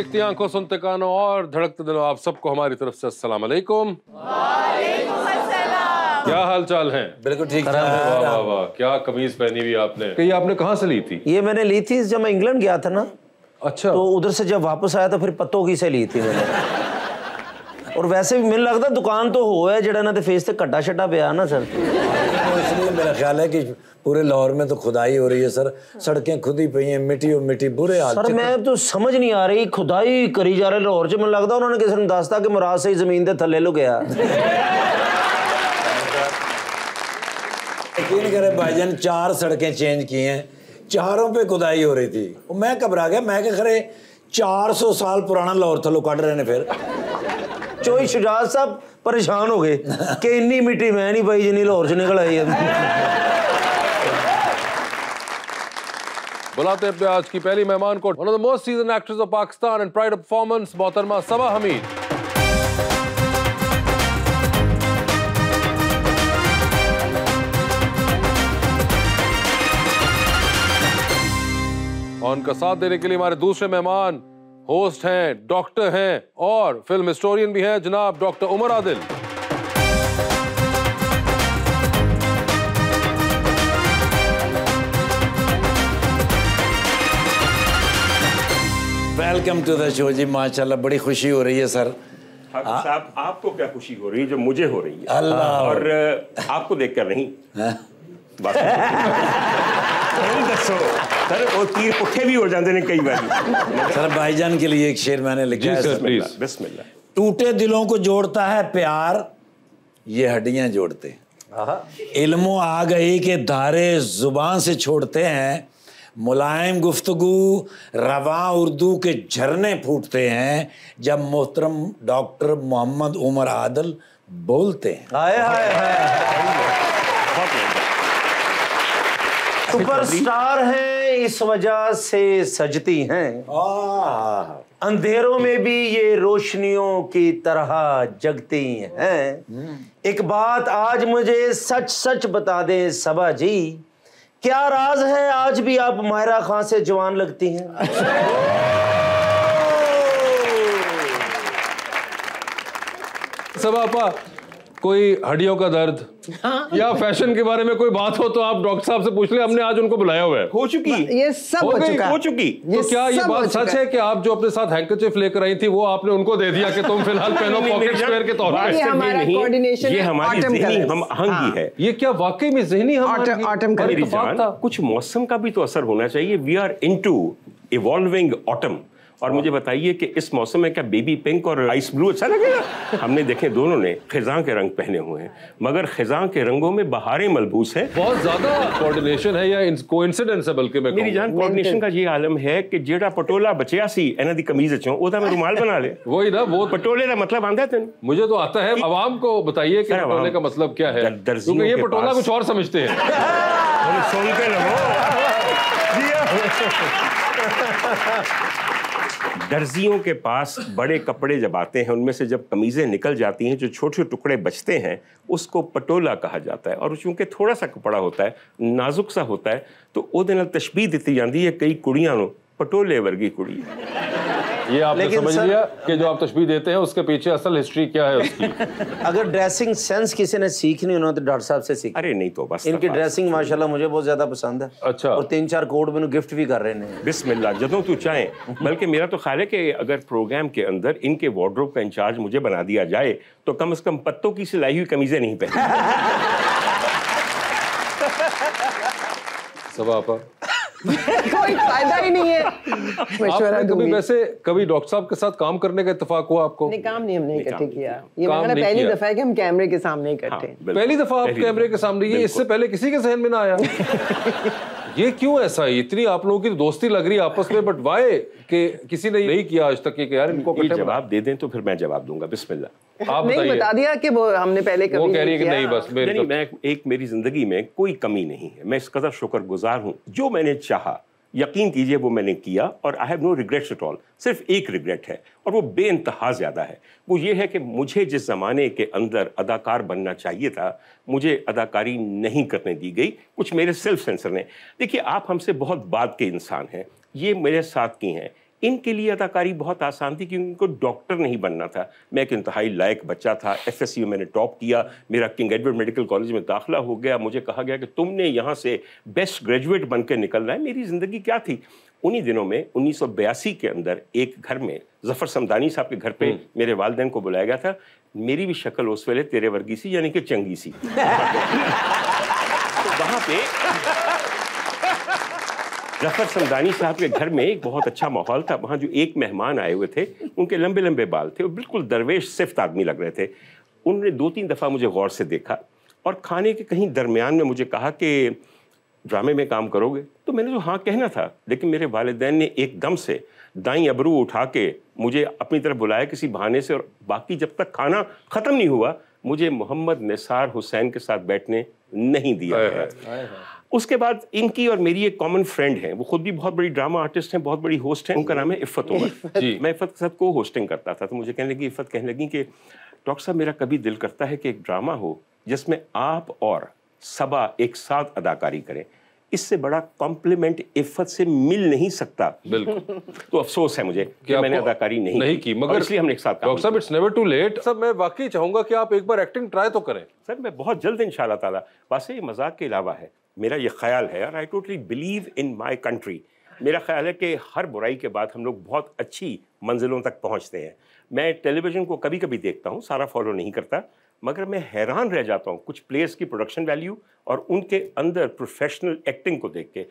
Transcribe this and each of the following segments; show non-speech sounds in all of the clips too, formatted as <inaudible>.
देखती आंखों सुनते कानों और धड़कते दिलों आप सबको हमारी तरफ से अस्सलाम वालेकुम क्या हाल चाल है बिल्कुल ठीक वाह वाह क्या कमीज पहनी हुई आपने ये आपने कहाँ से ली थी ये मैंने ली थी जब मैं इंग्लैंड गया था ना अच्छा तो उधर से जब वापस आया तो फिर पत्तों की से ली थी मैंने और वैसे भी ਮੈਨੂੰ लगता दुकान तो हो ਜਿਹੜਾ ਇਹਨਾਂ ਦੇ ਫੇਸ ਤੇ ਘੱਟਾ ਛੱਟਾ ਪਿਆ ਨਾ ਸਰ ਇਸ ਲਈ ਮੇਰਾ ਖਿਆਲ पूरे लाहौर में तो खुदाई हो रही है सर सड़कें खुद ही पई हैं मिट्टी और मिट्टी बुरे हाल सर मैं तो समझ नहीं आ रही खुदाई करी जा रही लाहौर च मैं लगता उन्होंने किसी ने दसता कि मुराद सही जमीन के थले लुक गया यकीन करें जान चार सड़कें चेंज की हैं चारों पे खुदाई हो रही थी मैं घबरा गया मैं क्या खरे सौ साल पुराना लाहौर थलो कट रहे हैं फिर चोई शुजात साहब परेशान हो गए कि इन्नी मिट्टी मैं नहीं पाई जिनी लाहौर च निकल आई है बुलाते हैं आज की पहली मेहमान को one of the most seasoned actress of Pakistan and pride performance मोहतरमा सबा हमीद और उनका साथ देने के लिए हमारे दूसरे मेहमान होस्ट हैं डॉक्टर हैं और फिल्म हिस्टोरियन भी हैं जनाब doctor Umar Adil welcome to the show जी माशाल्लाह बड़ी खुशी हो रही है सर साहब आपको क्या खुशी हो रही है जो मुझे हो रही है अल्लाह और आपको देखकर नहीं हाँ। <laughs> टूटे दिलों को जोड़ता है प्यार ये हड्डियां जोड़ते इल्मो आ गई के धारे जुबान से छोड़ते हैं मुलायम गुफ्तगु रवा उर्दू के झरने फूटते हैं जब मोहतरम डॉक्टर मोहम्मद उमर आदल बोलते हैं हाय हाय हाय सुपरस्टार हैं इस वजह से सजती हैं अंधेरों में भी ये रोशनियों की तरह जगती हैं हम्म। एक बात आज मुझे सच सच बता दें सबा जी क्या राज है आज भी आप मायरा खान से जवान लगती हैं सब कोई हड्डियों का दर्द हाँ? या फैशन के बारे में कोई बात हो तो आप डॉक्टर साहब से पूछ ले हमने आज उनको बुलाया हुआ है हो चुकी ये सब हो, हो चुका हो चुकी तो क्या ये बात सच है कि आप जो अपने साथ हैंकरचीफ लेकर आई थी वो आपने उनको दे दिया कि तुम फिलहाल <laughs> पहनो पॉकेट स्क्वायर के तौर पर ये हमारी जहनी हम आहंगी हाँ। है ये क्या वाकई में जहनी हम कुछ मौसम का भी तो असर होना चाहिए we are into evolving autumn और मुझे बताइए कि इस मौसम में क्या बेबी पिंक और आइस ब्लू अच्छा लगेगा हमने देखे दोनों ने खिजा के रंग पहने हुए हैं मगर खिजा के रंगों में बहारें मलबूस है बहुत ज्यादा कोऑर्डिनेशन है या कोइंसिडेंस है बल्कि मैं मेरी जान कोऑर्डिनेशन का ये आलम है कि जेड़ा पटोला बचिया सी एना दी कमीज अचो ਉਹਦਾ मैं रुमाल बना ले <laughs> वही ना वो पटोले का मतलब आंदा ਤੈਨੂੰ मुझे तो आता है आवाम को बताइए कि पटोले का मतलब क्या है क्योंकि ये पटोला कुछ और समझते हैं <laughs> सुन के लो <laughs> दर्जियों के पास बड़े कपड़े जब आते हैं उनमें से जब कमीज़ें निकल जाती हैं जो छोटे छोटे टुकड़े बचते हैं उसको पटोला कहा जाता है और चूँकि थोड़ा सा कपड़ा होता है नाजुक सा होता है तो वो तशबी दी जाती है कई कुड़ियाँ पटोले वर्गी कुड़ी ये आपने लेकिन समझ सर, लिया कि जो आप तस्वीर देते हैं उसके पीछे असल हिस्ट्री क्या है उसकी <laughs> अगर ड्रेसिंग सेंस किसी ने सीखनी हो तो डॉक्टर साहब से सीख अरे नहीं तो बस इनकी ड्रेसिंग माशाल्लाह मुझे बहुत ज्यादा पसंद है अच्छा और तीन चार कोड मैंने गिफ्ट भी कर रहे हैं बिस्मिल्लाह जदों तू चाहे बल्कि मेरा तो ख्याल है कि अगर प्रोग्राम के अंदर इनके वार्ड्रोब का इंचार्ज मुझे बना दिया जाए तो कम अज कम पत्तों की सिलाई हुई कमीजें नहीं पहनी सबा आपा कोई फायदा ही नहीं है मशवरा कभी वैसे कभी डॉक्टर साहब के साथ काम करने का इतफाक हुआ आपको नहीं काम नहीं हमने इकट्ठे किया ये हमारा पहली दफा है कि हम कैमरे के सामने इकट्ठे हाँ, पहली दफा आप कैमरे के सामने ये इससे पहले किसी के सहन में ना आया <laughs> ये क्यों ऐसा है इतनी आप लोगों की तो दोस्ती लग रही है आपस में बट वाई कि किसी ने नहीं किया आज तक ये कि यार इनको जवाब दे दें तो फिर मैं जवाब दूंगा बिस्मिल्लाह आप नहीं बता दिया कि वो हमने पहले कभी वो कह रही है कि नहीं बस नहीं, मैं एक मेरी जिंदगी में कोई कमी नहीं है मैं इस कदर हूँ जो मैंने चाहा यकीन कीजिए वो मैंने किया और I have no at all सिर्फ एक रिग्रेट है और वो बेानतहा ज़्यादा है वो ये है कि मुझे जिस ज़माने के अंदर अदाकार बनना चाहिए था मुझे अदाकारी नहीं करने दी गई कुछ मेरे सेल्फ सेंसर ने देखिए आप हमसे बहुत बात के इंसान हैं ये मेरे साथ की हैं इनके लिए अदाकारी बहुत आसान थी क्योंकि इनको डॉक्टर नहीं बनना था मैं एक इंतहाई लायक बच्चा था एफ एस में मैंने टॉप किया मेरा किंग एडवर्ड मेडिकल कॉलेज में दाखिला हो गया मुझे कहा गया कि तुमने यहाँ से बेस्ट ग्रेजुएट बन के निकलना है मेरी ज़िंदगी क्या थी उन्हीं दिनों में उन्नीस के अंदर एक घर में जफर समदानी साहब के घर पे हम्म। मेरे वालदेन को बुलाया गया था मेरी भी शक्ल उस वेले तेरे वर्गी सी यानी कि चंगी सी <laughs> तो वहाँ पे जफर समदानी साहब के घर में एक बहुत अच्छा माहौल था वहाँ जो एक मेहमान आए हुए थे उनके लंबे लंबे बाल थे और बिल्कुल दरवेश सिफ्त आदमी लग रहे थे उन्होंने दो तीन दफ़ा मुझे गौर से देखा और खाने के कहीं दरमियान में मुझे कहा कि ड्रामे में काम करोगे तो मैंने तो हाँ कहना था लेकिन मेरे वालदेन ने एकदम से दाई अबरू उठा के मुझे अपनी तरफ बुलाया किसी बहाने से और बाकी जब तक खाना ख़त्म नहीं हुआ मुझे मोहम्मद निसार हुसैन के साथ बैठने नहीं दिया है। उसके बाद इनकी और मेरी एक कॉमन फ्रेंड है वो खुद भी बहुत बड़ी ड्रामा आर्टिस्ट हैं बहुत बड़ी होस्ट हैं उनका नाम है इफ़त उमर मैं इफ़त के साथ को होस्टिंग करता था तो मुझे कहने लगी इफ़त कहने लगी कि डॉक्टर साहब मेरा कभी दिल करता है कि एक ड्रामा हो जिसमें आप और सबा एक साथ अदाकारी करें इससे बड़ा कॉम्प्लीमेंट इफ़त से मिल नहीं सकता बिल्कुल <laughs> तो अफसोस है मुझे कि मैंने अदाकारी नहीं, नहीं की मगर इसलिए हमने एक साथ डॉक्टर साहब it's never too late sir मैं वाकई चाहूंगा कि आप एक बार एक्टिंग ट्राई तो करें सर मैं बहुत जल्द इन ताला वासे मजाक के अलावा है मेरा ये ख्याल है और I totally believe in my country मेरा ख्याल है कि हर बुराई के बाद हम लोग बहुत अच्छी मंजिलों तक पहुंचते हैं मैं टेलीविज़न को कभी कभी देखता हूँ सारा फॉलो नहीं करता मगर मैं हैरान रह जाता हूँ कुछ प्लेयर्स की प्रोडक्शन वैल्यू और उनके अंदर प्रोफेशनल एक्टिंग को देख के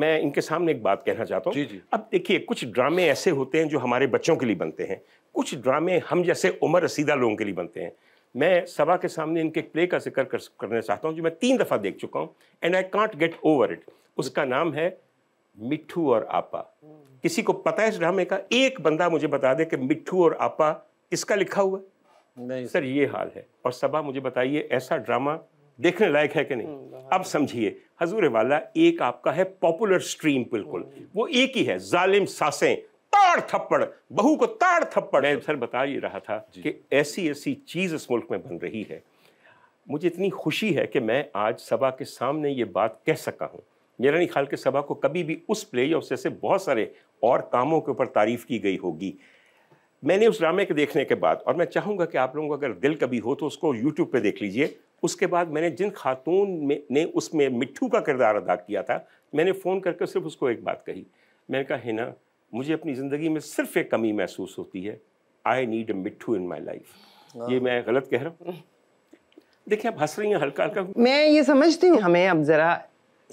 मैं इनके सामने एक बात कहना चाहता हूँ अब देखिए कुछ ड्रामे ऐसे होते हैं जो हमारे बच्चों के लिए बनते हैं कुछ ड्रामे हम जैसे उम्र रसीदा लोगों के लिए बनते हैं मैं सभा के सामने इनके एक प्ले का जिक्र कर, करना चाहता हूँ जो मैं तीन दफ़ा देख चुका हूँ and I can't get over it उसका नाम है मिट्ठू और आपा किसी को पता है इस ड्रामे का एक बंदा मुझे बता दे कि मिट्ठू और आपा इसका लिखा हुआ है नहीं सर ये हाल है और सभा मुझे बताइए ऐसा ड्रामा देखने लायक है कि नहीं हम्म, अब समझिए हजूर वाला एक आपका है पॉपुलर स्ट्रीम बिल्कुल हम्म। वो एक ही है जालिम सासें ताड़ थप्पड़ बहू को ताड़ थप्पड़ मैं सर बता ही रहा था कि ऐसी ऐसी चीज़ इस मुल्क में बन रही है मुझे इतनी खुशी है कि मैं आज सभा के सामने ये बात कह सका हूँ मेरा नहीं ख्याल कि सभा को कभी भी उस प्ले या उस जैसे बहुत सारे और कामों के ऊपर तारीफ़ की गई होगी मैंने उस ड्रामे के देखने के बाद और मैं चाहूँगा कि आप लोगों को अगर दिल कभी हो तो उसको यूट्यूब पर देख लीजिए उसके बाद मैंने जिन खातून में ने उसमें मिट्टू का किरदार अदा किया था मैंने फ़ोन करके सिर्फ उसको एक बात कही मैंने कहा हिना मुझे अपनी ज़िंदगी में सिर्फ एक कमी महसूस होती है I need a Mittu in my life ये मैं गलत कह रहा हूँ देखिए आप हंस रही हैं हल्का हल्का मैं ये समझती हूँ हमें अब ज़रा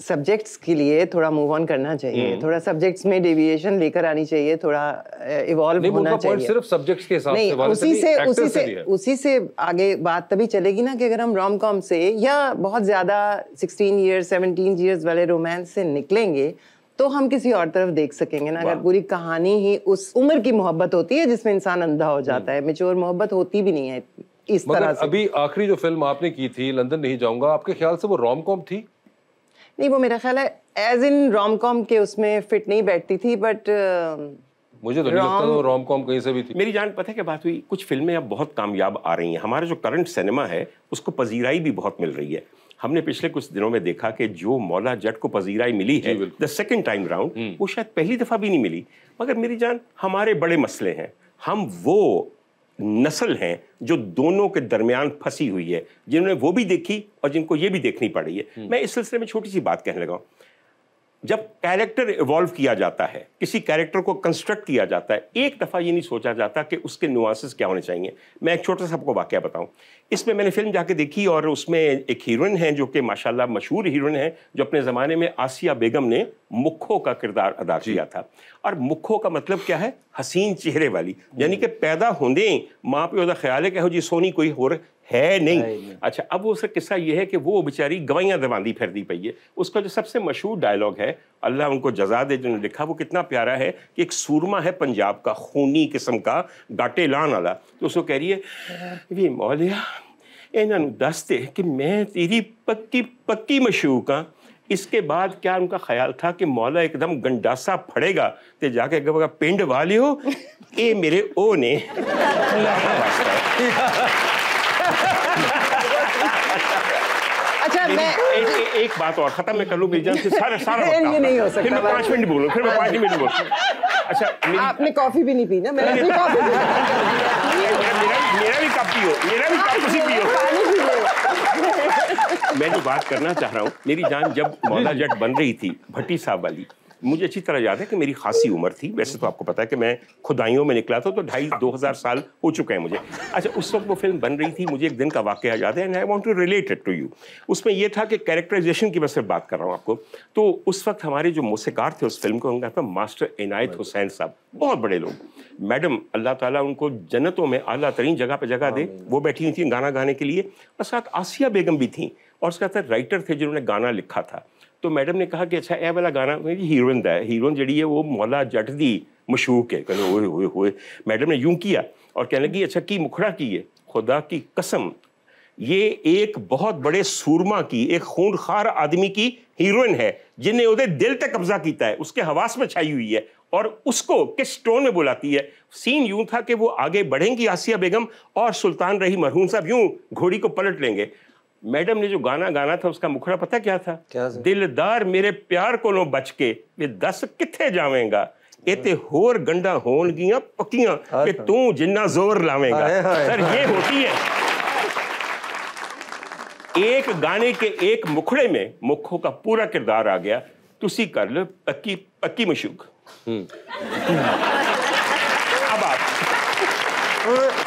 सब्जेक्ट्स के लिए थोड़ा मूव ऑन करना चाहिए हम्म। थोड़ा सब्जेक्ट्स में डेविएशन लेकर आनी चाहिए थोड़ा इवॉल्व होना चाहिए सिर्फ सब्जेक्ट्स के हिसाब से उसी से उसी से, से उसी से आगे बात तभी चलेगी ना कि अगर हम रोम कॉम से या बहुत ज़्यादा सिक्सटीन ईयर्स सेवनटीन ईयर्स वाले रोमांस से निकलेंगे तो हम किसी और तरफ देख सकेंगे ना अगर पूरी कहानी ही उस उम्र की मोहब्बत होती है जिसमें इंसान अंधा हो जाता हम्म। है मेच्योर मोहब्बत होती भी नहीं है इस तरह से अभी आखिरी जो फिल्म आपने की थी लंदन नहीं जाऊंगा आपके ख्याल से वो रोम कॉम थी नहीं वो मेरा ख्याल है एज इन रोम कॉम के उसमें फिट नहीं बैठती थी बट मुझे तो नहीं लगता रोम कॉम कहीं से भी थी मेरी जान पता है क्या बात हुई कुछ फिल्में अब बहुत कामयाब आ रही हैं हमारे जो करंट सिनेमा है उसको पजीराई भी बहुत मिल रही है हमने पिछले कुछ दिनों में देखा कि जो मौला जट को पजीराई मिली है द सेकेंड टाइम राउंड वो शायद पहली दफ़ा भी नहीं मिली मगर मेरी जान हमारे बड़े मसले हैं हम वो नस्ल हैं जो दोनों के दरमियान फंसी हुई है जिन्होंने वो भी देखी और जिनको ये भी देखनी पड़ी है हम्म। मैं इस सिलसिले में छोटी सी बात कहने लगा जब कैरेक्टर इवॉल्व किया जाता है किसी कैरेक्टर को कंस्ट्रक्ट किया जाता है एक दफ़ा ये नहीं सोचा जाता कि उसके नुआंसेस क्या होने चाहिए मैं एक छोटा सा आपको वाक्य बताऊं इसमें मैंने फिल्म जाके देखी और उसमें एक हीरोइन है जो कि माशाल्लाह मशहूर हीरोइन है जो अपने ज़माने में आसिया बेगम ने मुखो का किरदार अदा किया था और मुखो का मतलब क्या है हसीन चेहरे वाली यानी कि पैदा होंदे माँ पे उदा ख्याल है कहो जी सोनी कोई और है नहीं, नहीं। अच्छा अब वो उसका किस्सा ये है कि वो बेचारी गवाइयाँ फिर दी पई है उसका जो सबसे मशहूर डायलॉग है अल्लाह उनको जजा दे जिन्होंने लिखा वो कितना प्यारा है कि एक सूरमा है पंजाब का खूनी किस्म का गाटे लान वाला तो उसको कह रही है वे मौलिया ਇਹਨਾਂ ਨੂੰ ਦੱਸ ਦੇ ਕਿ ਮੈਂ पक्की ਪੱਕੀ ਪੱਕੀ ਮਸ਼ੂਕ इसके बाद क्या उनका ख्याल था कि मौला एकदम गंडासा फड़ेगा तो जाके कहेगा पिंड वाले हो ये मेरे ओ ने अच्छा, एक, बात और खत्म मैं कर लूँ मेरी से सारा सारा <laughs> ये नहीं हो सकता फिर मैं पांच मिनट बोलूँ फिर मैं पांच हाँ मिनट बोलूँ अच्छा आपने कॉफी भी नहीं पी ना मैंने कॉफी <laughs> मेरा भी कप पियो मेरा भी कप उसी पियो मैं जो बात करना चाह रहा हूँ मेरी जान जब मौला जट बन रही थी भट्टी साहब वाली मुझे अच्छी तरह याद है कि मेरी खासी उम्र थी वैसे तो आपको पता है कि मैं खुदाइयों में निकला था तो ढाई दो हज़ार साल हो चुके हैं मुझे अच्छा उस वक्त वो फिल्म बन रही थी मुझे एक दिन का वाक्य याद है and I want to related to you उसमें यह था कि कैरेक्टराइजेशन की मैं सिर्फ बात कर रहा हूँ आपको तो उस वक्त हमारे जो मूसीकार थे उस फिल्म को उनका था मास्टर इनायत हुसैन साहब बहुत बड़े लोग मैडम अल्लाह ताला उनको जन्नतों में अला तरीन जगह पर जगह दे वो बैठी हुई थी गाना गाने के लिए और साथ आसिया बेगम भी थी और उसके साथ राइटर थे जिन्होंने गाना लिखा था तो मैडम ने कहा कि अच्छा ए वाला गाना मेरी हीरोइन है हीरोइन जी है वो मौला जट दी मशहूक है कहने ओए ओए ओए मैडम ने यूं किया और कहने लगी अच्छा की मुखड़ा की है खुदा की कसम ये एक बहुत बड़े सूरमा की एक खूनखार आदमी की हीरोइन है जिन्हें उधर दिल तक कब्जा किया है उसके हवास में छाई हुई है और उसको किस टोन में बुलाती है सीन यूं था कि वो आगे बढ़ेंगी आसिया बेगम और सुल्तान रही मरहूम साहब यूं घोड़ी को पलट लेंगे मैडम ने जो गाना गाना था उसका मुखड़ा पता क्या था क्या दिलदार मेरे प्यार को बच के वे दस कितने जावेगा ਇਹ ਤੇ ਹੋਰ ਗੰਡਾ ਹੋਣਗੀਆਂ ਪੱਕੀਆਂ ਕਿ ਤੂੰ ਜਿੰਨਾ ਜ਼ੋਰ ਲਾਵੇਂਗਾ ਸਰ ਇਹ एक गाने के एक मुखड़े में मुखों का पूरा किरदार आ गया तुसी कर लो पक्की पक्की मशूक हम्म। अब आप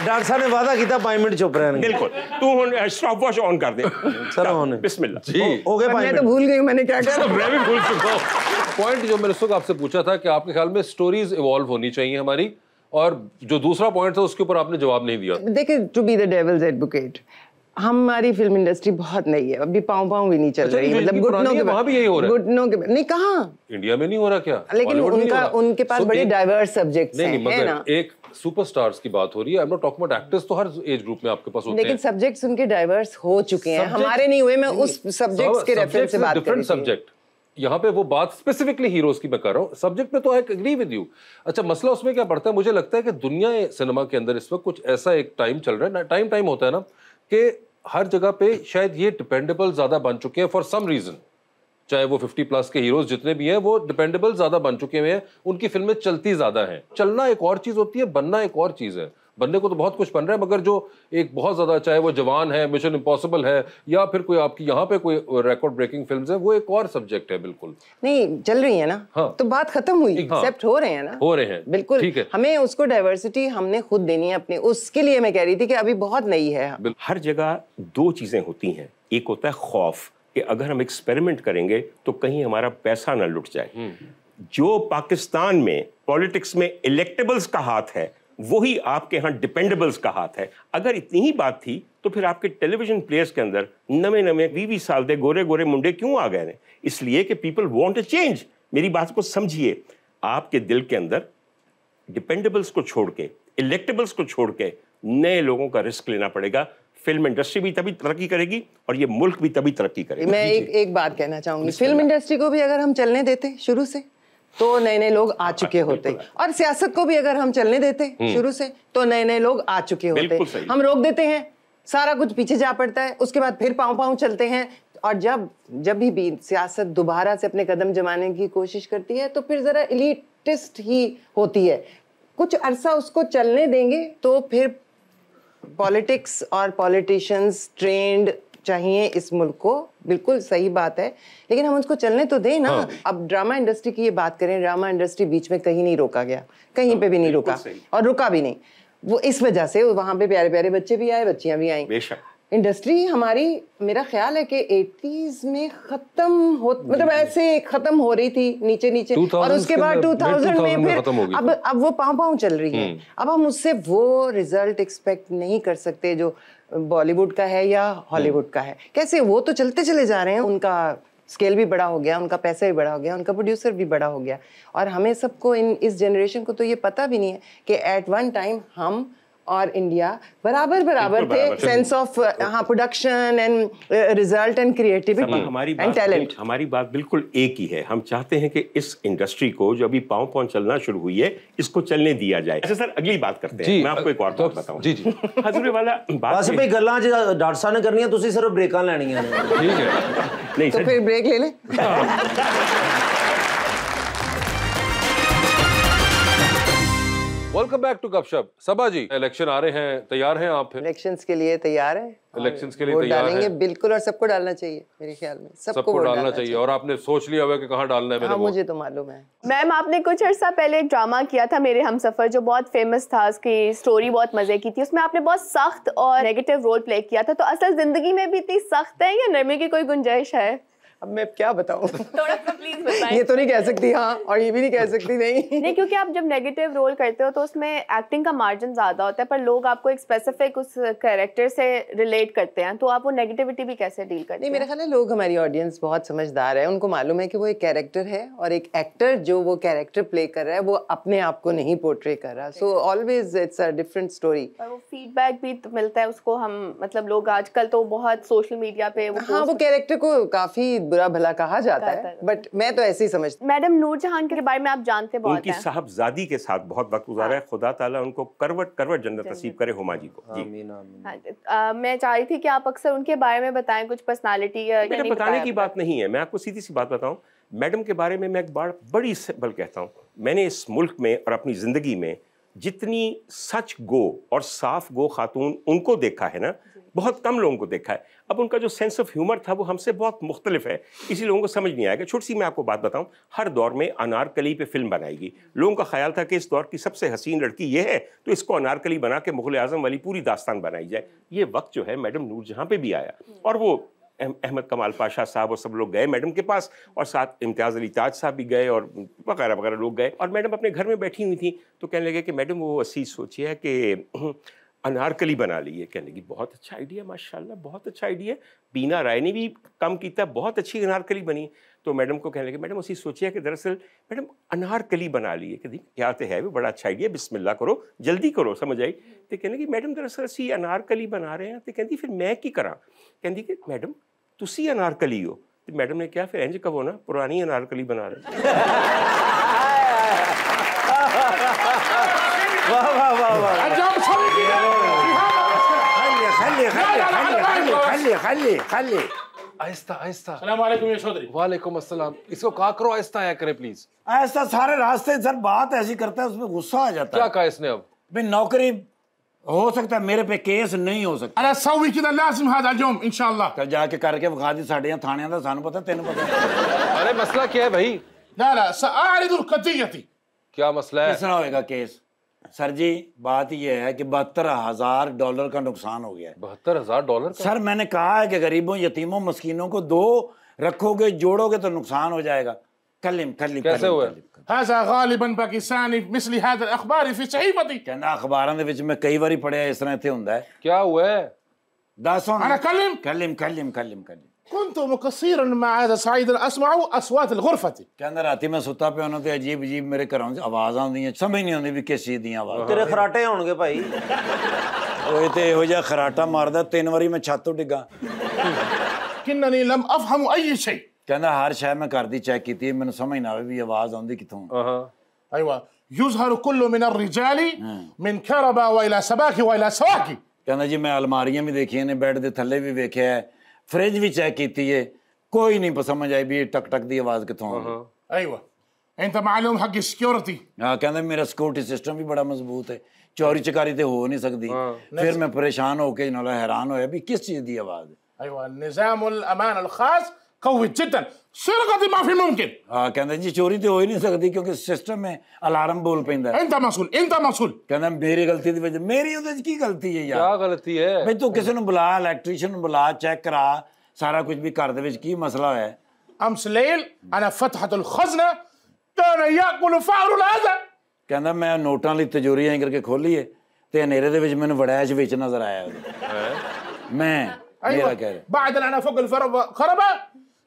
डॉक्टर साहब ने वादा किया मिनट चुप बिल्कुल तू स्टॉप ऑन कर दे सर ऑन बिस्मिल्लाह जी हो गए मैं तो भूल गई मैंने क्या कहा मैं भी भूल चुका हूँ पॉइंट जो मैंने सुख आपसे पूछा था कि आपके ख्याल में स्टोरीज इवॉल्व होनी चाहिए हमारी और जो दूसरा पॉइंट था उसके ऊपर आपने जवाब नहीं दिया देखिए to be the devil's advocate हमारी फिल्म इंडस्ट्री बहुत नई है अभी पाँव पाँव भी नहीं चल अच्छा, रही मतलब घुटनों के वहाँ भी यही हो रहा है घुटनों के नहीं कहा इंडिया में नहीं हो रहा क्या लेकिन उनका उनके पास बड़े डाइवर्स सब्जेक्ट है ना एक सुपरस्टार्स की बात हो रही है I am not talking about actors तो हर एज ग्रुप में आपके पास होते हैं लेकिन सब्जेक्ट्स उनके डाइवर्स हो चुके हैं हमारे नहीं हुए मैं उस सब्जेक्ट्स के रेफरेंस से बात कर रही हूं सब्जेक्ट यहाँ पे वो बात स्पेसिफिकली हीरोज की मैं कर रहा हूँ सब्जेक्ट में तो आई एग्री विद यू अच्छा मसला उसमें क्या पड़ता है मुझे लगता है कि दुनिया सिनेमा के अंदर इस वक्त कुछ ऐसा एक टाइम चल रहा है टाइम टाइम होता है ना कि हर जगह पे शायद ये डिपेंडेबल ज़्यादा बन चुके हैं फॉर सम रीज़न चाहे वो 50 प्लस के हीरोज जितने भी हैं वो डिपेंडेबल ज़्यादा बन चुके हैं उनकी फिल्में चलती ज़्यादा हैं चलना एक और चीज़ होती है बनना एक और चीज़ है बनने को तो बहुत कुछ बन रहा है मगर जो एक बहुत ज़्यादा चाहे वो जवान है मिशन इम्पॉसिबल है या फिर कोई आपकी यहाँ पे कोई रिकॉर्ड ब्रेकिंग फिल्म है वो एक और सब्जेक्ट है बिल्कुल नहीं चल रही है ना हाँ तो बात खत्म हुई एक्सेप्ट हाँ, हो रहे हैं ना हो रहे हैं बिल्कुल ठीक है हमें उसको डाइवर्सिटी हमने खुद देनी है अपने उसके लिए मैं कह रही थी कि अभी बहुत नई है हर जगह दो चीज़ें होती हैं एक होता है खौफ कि अगर हम एक्सपेरिमेंट करेंगे तो कहीं हमारा पैसा ना लुट जाए हम्म। जो पाकिस्तान में पॉलिटिक्स में इलेक्टेबल्स का हाथ है वही आपके यहाँ डिपेंडेबल्स का हाथ है अगर इतनी ही बात थी तो फिर आपके टेलीविजन प्लेयर्स के अंदर नमे नमे वी साल दे गोरे गोरे मुंडे क्यों आ गए हैं इसलिए कि पीपल वॉन्ट अ चेंज मेरी बात को समझिए आपके दिल के अंदर डिपेंडेबल्स को छोड़ के इलेक्टेबल्स को छोड़ के नए लोगों का रिस्क लेना पड़ेगा फिल्म इंडस्ट्री भी तभी तरक्की करेगी और ये मुल्क भी तभी तरक्की करेगा मैं एक एक बात कहना चाहूंगी फिल्म इंडस्ट्री को भी अगर हम चलने देते शुरू से तो नए नए लोग आ चुके हाँ, होते और सियासत को भी अगर हम चलने देते हम्म। शुरू से तो नए नए लोग आ चुके होते हम रोक देते हैं सारा कुछ पीछे जा पड़ता है उसके बाद फिर पाँव पाँव चलते हैं और जब जब भी, भी सियासत दोबारा से अपने कदम जमाने की कोशिश करती है तो फिर ज़रा इलीटिस्ट ही होती है कुछ अरसा उसको चलने देंगे तो फिर पॉलिटिक्स और पॉलिटिशियंस ट्रेंड चाहिए इस मुल्क को बिल्कुल सही बात है लेकिन हम उसको चलने तो दें ना हाँ। अब ड्रामा इंडस्ट्री की ये बात करें ड्रामा इंडस्ट्री बीच में कहीं नहीं रोका गया कहीं हाँ, पे भी नहीं रोका और रुका भी नहीं वो इस वजह से वहां पे प्यारे प्यारे बच्चे भी आए बच्चियां भी आई इंडस्ट्री हमारी मेरा ख्याल है कि एटीज में खत्म हो मतलब ऐसे खत्म हो रही थी नीचे नीचे और उसके बाद 2000 थाउजेंड में फिर अब अब वो पाँव पाँव चल रही है हम्म। अब हम उससे वो रिजल्ट एक्सपेक्ट नहीं कर सकते जो बॉलीवुड का है या हॉलीवुड हम्म। का है कैसे वो तो चलते चले जा रहे हैं उनका स्केल भी बड़ा हो गया उनका पैसा भी बड़ा हो गया उनका प्रोड्यूसर भी बड़ा हो गया और हमें सबको इन इस जनरेशन को तो ये पता भी नहीं है कि एट वन टाइम हम और इंडिया बराबर बराबर थे सेंस ऑफ uh, हाँ production and result and creativity हमारी एंड टैलेंट हमारी बात बिल्कुल एक ही है हम चाहते हैं कि इस इंडस्ट्री को जो अभी पाँव पाँव चलना शुरू हुई है इसको चलने दिया जाए अच्छा सर अगली बात करते हैं मैं आपको एक और तो बात बताऊँ जी जी हजूरे वाला बात भाई गल डॉक्टर साहब ने करनी है ਤੁਸੀਂ सिर्फ तो ब्रेक लैनिया ਨੇ ਠੀਕ ਹੈ ਨਹੀਂ ਸਰ ਫਿਰ ਬ੍ਰੇਕ ਲੈ वेलकम बैक टू गपशप सभा जी इलेक्शन आ रहे हैं तैयार हैं आप इलेक्शंस के लिए तैयार हैं इलेक्शंस के लिए तैयार हैं बिल्कुल और सबको डालना चाहिए मेरे ख्याल में सबको सब डालना, डालना चाहिए।, चाहिए और आपने सोच लिया हुआ कि कहाँ डालना है मेरे हाँ, मुझे तो मालूम है मैम आपने कुछ अर्सा पहले एक ड्रामा किया था मेरे हम सफर जो बहुत फेमस था उसकी स्टोरी बहुत मजे की थी उसमें आपने बहुत सख्त और नेगेटिव रोल प्ले किया था तो असल जिंदगी में भी इतनी सख्त है या नरमे की कोई गुंजाइश है अब मैं क्या बताऊँ थोड़ा सा प्लीज ये तो नहीं कह सकती हाँ और ये भी नहीं कह सकती नहीं नहीं क्योंकि आप जब नेगेटिव रोल करते हो तो उसमें एक्टिंग का मार्जिन ज़्यादा होता है पर लोग आपको एक स्पेसिफिक उस कैरेक्टर से रिलेट करते हैं तो आप वो नेगेटिविटी भी कैसे डील करते नहीं मेरे ख्याल है लोग हमारी ऑडियंस बहुत समझदार है उनको मालूम है कि वो एक कैरेक्टर है और एक एक्टर जो वो कैरेक्टर प्ले कर रहा है वो अपने आप को नहीं पोर्ट्रे कर रहा so always it's a different story वो फीडबैक भी मिलता है उसको हम मतलब लोग आजकल तो बहुत सोशल मीडिया पे हाँ वो कैरेक्टर को काफ़ी बुरा भला कहा जाता है बट मैं तो ऐसे ही समझती मैडम नूर जहान के बारे में आप जानते बहुत उनकी साहबजादी के साथ बहुत वक्त गुजारा है हाँ। खुदा ताला उनको करवट करवट जन्नत नसीब करे हुमा जी को हाँ, मैं चाह रही थी कि आप अक्सर उनके बारे में बताएं कुछ पर्सनालिटी बताने की बात नहीं है मैं आपको सीधी सी बात बताऊँ मैडम के बारे में मैं एक बार बड़ी सिंपल कहता हूँ मैंने इस मुल्क में और अपनी ज़िंदगी में जितनी सच गो और साफ गो खातून उनको देखा है ना बहुत कम लोगों को देखा है अब उनका जो सेंस ऑफ ह्यूमर था वो हमसे बहुत मुख्तलिफ है इसी लोगों को समझ नहीं आएगा छोटी सी मैं आपको बात बताऊं हर दौर में अनारकली पे फिल्म बनाएगी लोगों का ख्याल था कि इस दौर की सबसे हसीन लड़की ये है तो इसको अनारकली बना के मुगल आजम वाली पूरी दास्तान बनाई जाए ये वक्त जो है मैडम नूर जहाँ पर भी आया और वो अहमद कमाल पाशा साहब और सब लोग गए मैडम के पास और साथ इम्तियाज़ अली ताज साहब भी गए और वगैरह वगैरह लोग गए और मैडम अपने घर में बैठी हुई थी तो कहने लगे कि मैडम वो असी है कि अनारकली बना ली है कहने की बहुत अच्छा आइडिया माशाल्लाह बहुत अच्छा आइडिया बीना राय ने भी काम किया बहुत अच्छी अनारकली बनी तो मैडम को कहने लगे मैडम उसी सोचिए कि दरअसल मैडम अनारकली बना लिए है कि क्या तो है भी बड़ा अच्छा आइडिया बिस्मिल्ला करो जल्दी करो समझ आई तो कहने की मैडम दरअसल असी अनारकली बना रहे हैं तो कहती फिर मैं की करा कहें कि मैडम तुम अनारकली हो तो मैडम ने कहा फिर इंज कहो ना पुरानी अनारकली बना रहे खाली खाली खाली खाली आहिस्ता आहिस्ता वालेकुम अस्सलाम इसको कहा करो आहिस्ता आया करें प्लीज आहिस्ता सारे रास्ते सर बात ऐसी करता है उसमें गुस्सा आ जाता है क्या कहा इसने अब भाई नौकरी हो सकता है मेरे पे केस नहीं हो सकता अरे सौवी की लाजिम हादा जो इंशाल्लाह कल जाके करके ਵਿਖਾ ਦੀ ਸਾਡੇ थाने दा सानू पता ਤੈਨੂੰ पता अरे मसला क्या है भाई ना ना सा आरिदुल दुर्कतियती क्या मसला है किस होएगा केस सर जी बात यह है कि बहत्तर हजार डॉलर का नुकसान हो गया है बहत्तर हजार डॉलर का? सर मैंने कहा है कि गरीबों यतीमों मस्किनों को दो रखोगे जोड़ोगे तो नुकसान हो जाएगा कलिम कलिम कैसे हुआ هذا غالبا पाकिस्तानी مثل هذا الاخبار في صحيفتي ਕਹਿੰਦਾ ਅਖਬਾਰਾਂ كنت مقصرا مع هذا سعيد اسمع اصوات الغرفه ਕਹਿੰਦਾ ਰਾਤੀ ਮੈਂ ਸੁੱਤਾ ਪਿਆ ਉਹਨਾਂ ਤੇ ਅਜੀਬ ਅਜੀਬ ਮੇਰੇ ਘਰੋਂ ਆਵਾਜ਼ ਆਉਂਦੀਆਂ ਸਮਝ ਨਹੀਂ ਆਉਂਦੀ ਵੀ ਕਿਸ ਚੀਜ਼ ਦੀਆਂ ਆਵਾਜ਼ ਤੇਰੇ ਖਰਾਟੇ ਹੋਣਗੇ ਭਾਈ ਉਹ ਤੇ ਇਹੋ ਜਿਹਾ ਖਰਾਟਾ ਮਾਰਦਾ ਤਿੰਨ ਵਾਰੀ ਮੈਂ ਛੱਤ ਤੋਂ ਡਿੱਗਾ ਕਿੰਨਨੀ ਲਮ ਅਫਹਮ ਅਈ ਸ਼ੈ ਕਹਿੰਦਾ ਹਰ ਸ਼ੈ ਮੈਂ ਕਰਦੀ چیک کیتی مینوں سمجھ نہ آوے ਵੀ آواز ਆਉਂਦੀ کتھوں ਆਹਾ ایوا يظهر كل من الرجال من كربا والى سباك والى سواكي ਕਹਿੰਦਾ ਜੀ میں الماریاں بھی دیکھی نے بیڈ دے تھلے بھی ویکھیا ہے ਫ੍ਰਿਜ ਵੀ ਚੈੱਕ ਕੀਤੀ ਏ ਕੋਈ ਨਹੀਂ ਸਮਝ ਆਈ ਵੀ ਟਕ ਟਕ ਦੀ ਆਵਾਜ਼ ਕਿੱਥੋਂ ਆ ਰਹੀ ايوه انت معلوم حق السكيورتي ਹਾਂ ਕਹਿੰਦਾ ਮੇਰਾ ਸਿਕਿਉਰਿਟੀ ਸਿਸਟਮ ਵੀ ਬੜਾ ਮਜ਼ਬੂਤ ਹੈ ਚੋਰੀ ਚਕਾਰੀ ਤੇ ਹੋ ਨਹੀਂ ਸਕਦੀ ਫਿਰ ਮੈਂ ਪਰੇਸ਼ਾਨ ਹੋ ਕੇ ਨਾਲ ਹੈਰਾਨ ਹੋਇਆ ਵੀ ਕਿਸ ਚੀਜ਼ ਦੀ ਆਵਾਜ਼ ਹੈ ايوه النظام الامان الخاص कौचितन सिरकती माफी मुमकिन हाँ कहते जी चोरी तो हो ही नहीं सकती क्योंकि सिस्टम में अलार्म बोल पैंदा इंता मसूल इंता मसूल कहना मेरी गलती दी वजह मेरी ਉਹਦੇ ਕੀ ਗਲਤੀ ਹੈ ਯਾਰ ਕੀ ਗਲਤੀ ਹੈ ਬਈ ਤੂੰ ਕਿਸੇ ਨੂੰ ਬੁਲਾ ਇਲੈਕਟ੍ਰੀਸ਼ੀਅਨ ਨੂੰ ਬੁਲਾ ਚੈੱਕ ਕਰਾ ਸਾਰਾ ਕੁਝ ਵੀ ਘਰ ਦੇ ਵਿੱਚ ਕੀ ਮਸਲਾ ਹੋਇਆ ਅਮਸ ਲੇਲ ਅਨਾ ਫਤਹਤੁਲ ਖਜ਼ਨਾ ਕਾਨ ਯਾਕੁਲ ਫਾਰੁਲ ਹਜ਼ਾ ਕਹਿੰਦਾ ਮੈਂ ਨੋਟਾਂ ਲਈ ਤਜੋਰੀ ਐਂ ਕਰਕੇ ਖੋਲੀ ਏ ਤੇ ਹਨੇਰੇ ਦੇ ਵਿੱਚ ਮੈਨੂੰ ਵੜੈਚ ਵਿੱਚ ਨਜ਼ਰ ਆਇਆ ਮੈਂ ਮੇਰਾ ਕਹਿ ਰਿਹਾ ਬਾਅਦ ਅਨਾ ਫੁਕ ਖਰਬਾ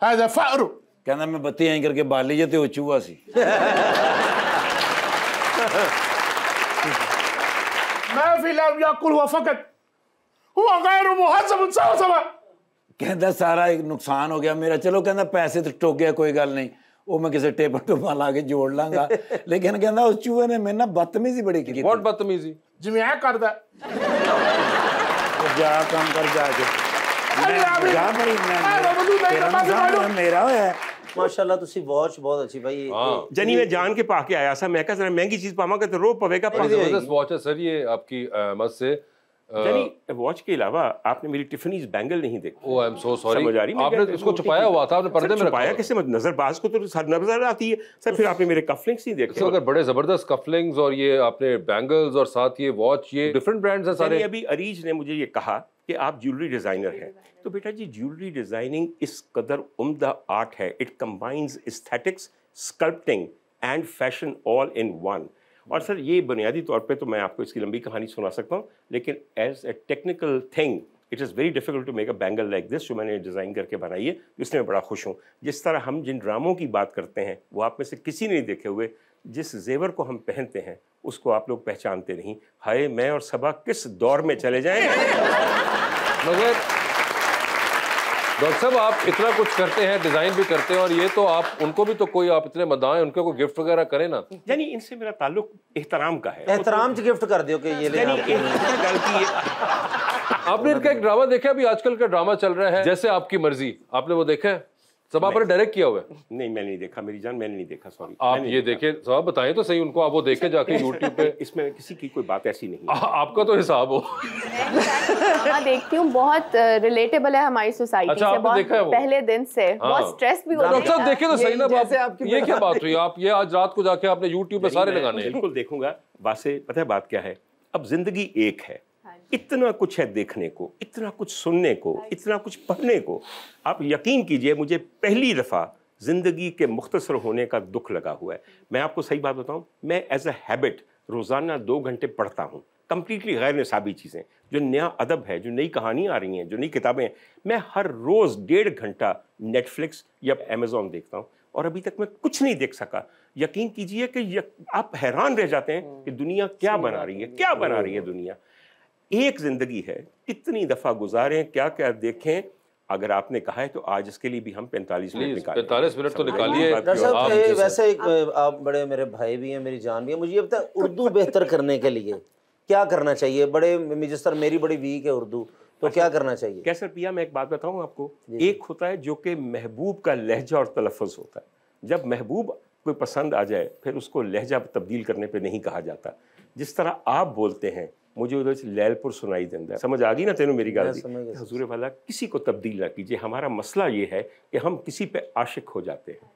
नुकसान हो गया मेरा चलो कहंदा पैसे तो टोक गया कोई गल नहीं वो मैं किसी टेबल टूबा ला के जोड़ लांगा लेकिन कहंदा उस चूहे ने मेरे ना बदतमीजी बड़ी की बहुत बदतमीजी जिमे ऐ करदा जा काम कर जाके नजरबाज को तो सर नजर आती है सर फिर आपने मेरे कफलिंग्स नहीं देखे अगर बड़े जबरदस्त कफलिंग्स और ये आपने बैंगल्स और साथ ये वॉच ये डिफरेंट ब्रांड्स हैं सारे अभी अरीज ने मुझे ये कहा कि आप ज्वेलरी डिज़ाइनर हैं तो बेटा जी ज्वेलरी डिज़ाइनिंग इस कदर उम्दा आर्ट है it combines aesthetics sculpting and fashion all in one और सर ये बुनियादी तौर पे तो मैं आपको इसकी लंबी कहानी सुना सकता हूँ लेकिन as a technical thing it is very difficult to make a bangle like this जो मैंने डिज़ाइन करके बनाई है जिससे तो मैं बड़ा खुश हूँ जिस तरह हम जिन ड्रामों की बात करते हैं वो आप में से किसी ने देखे हुए जिस जेवर को हम पहनते हैं उसको आप लोग पहचानते नहीं हाय मैं और सबा किस दौर में चले जाएं मगर डॉक्टर साहब आप इतना कुछ करते हैं डिजाइन भी करते हैं और ये तो आप उनको भी तो कोई आप इतने मदाएं उनको कोई गिफ्ट वगैरह करें ना यानी इनसे मेरा ताल्लुक एहतराम का है एहतराम से गिफ्ट कर दियो कि ये है आपने इनका एक ड्रामा देखा अभी आजकल का ड्रामा चल रहा है जैसे आपकी मर्जी आपने वो देखा है सब आपने डायरेक्ट किया हुआ है नहीं मैंने नहीं देखा मेरी जान मैंने नहीं देखा सॉरी आप ये देखे सब बताएं तो सही उनको आप वो देखे जाके यूट्यूब पे <laughs> इसमें किसी की कोई बात ऐसी नहीं आ, आपका तो हिसाब हो मैं <laughs> देखती हूँ बहुत रिलेटेबल है हमारी सोसाइटी अच्छा, से बहुत पहले दिन से हाँ। बहुत स्ट्रेस भी होता है देखे तो सही ना आप ये क्या बात हुई आप ये आज रात को जाके आपने यूट्यूब पे सारे लगाने बिल्कुल देखूंगा वासे पता है बात क्या है अब जिंदगी एक है इतना कुछ है देखने को इतना कुछ सुनने को इतना कुछ पढ़ने को आप यकीन कीजिए मुझे पहली दफ़ा ज़िंदगी के मुख्तसर होने का दुख लगा हुआ है मैं आपको सही बात बताऊँ मैं एज अ हैबिट रोज़ाना दो घंटे पढ़ता हूँ कम्प्लीटली गैर नसाबी चीज़ें जो नया अदब है जो नई कहानियाँ आ रही हैं जो नई किताबें हैं मैं हर रोज़ डेढ़ घंटा नेटफ्लिक्स या अमेज़ोन देखता हूँ और अभी तक मैं कुछ नहीं देख सका यकीन कीजिए कि आप हैरान रह जाते हैं हम्म। कि दुनिया क्या बना रही है क्या बना रही है दुनिया एक ज़िंदगी है कितनी दफ़ा गुजारें क्या क्या देखें अगर आपने कहा है तो आज इसके लिए भी हम 45 मिनट निकालें मिनट तो निकालिए वैसे एक आप बड़े मेरे भाई भी हैं मेरी जान भी है मुझे ये उर्दू बेहतर करने के लिए क्या करना चाहिए बड़े जिस तरह मेरी बड़ी वीक है उर्दू तो अच्छा, क्या करना चाहिए क्या सर पिया मैं एक बात बताऊँ आपको एक होता है जो कि महबूब का लहजा और तलफ़ होता है जब महबूब कोई पसंद आ जाए फिर उसको लहजा तब्दील करने पर नहीं कहा जाता जिस तरह आप बोलते हैं मुझे उधर से लैलपुर सुनाई देता है समझ आ गई ना तेनों मेरी गल हजूर वाला किसी को तब्दील ना कीजिए हमारा मसला ये है कि हम किसी पे आशिक हो जाते हैं